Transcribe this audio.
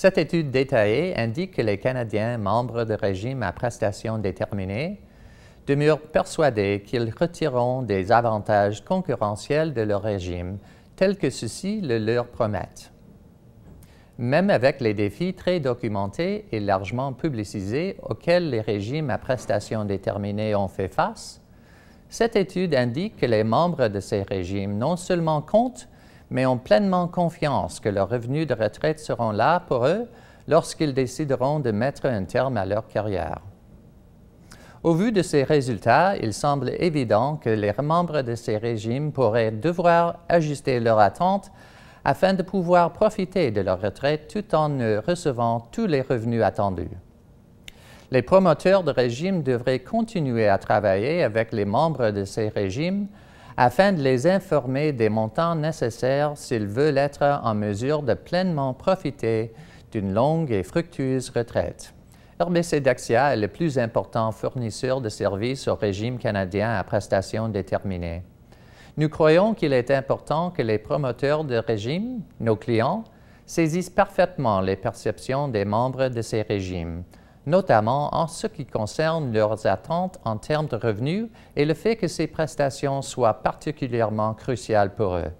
Cette étude détaillée indique que les Canadiens membres de régimes à prestations déterminées demeurent persuadés qu'ils retireront des avantages concurrentiels de leur régime tels que ceux-ci le leur promettent. Même avec les défis très documentés et largement publicisés auxquels les régimes à prestations déterminées ont fait face, cette étude indique que les membres de ces régimes non seulement comptent mais ont pleinement confiance que leurs revenus de retraite seront là pour eux lorsqu'ils décideront de mettre un terme à leur carrière. Au vu de ces résultats, il semble évident que les membres de ces régimes pourraient devoir ajuster leurs attentes afin de pouvoir profiter de leur retraite tout en recevant tous les revenus attendus. Les promoteurs de régimes devraient continuer à travailler avec les membres de ces régimes afin de les informer des montants nécessaires s'ils veulent être en mesure de pleinement profiter d'une longue et fructueuse retraite. RBC Daxia est le plus important fournisseur de services au régime canadien à prestations déterminées. Nous croyons qu'il est important que les promoteurs de régimes, nos clients, saisissent parfaitement les perceptions des membres de ces régimes notamment en ce qui concerne leurs attentes en termes de revenus et le fait que ces prestations soient particulièrement cruciales pour eux.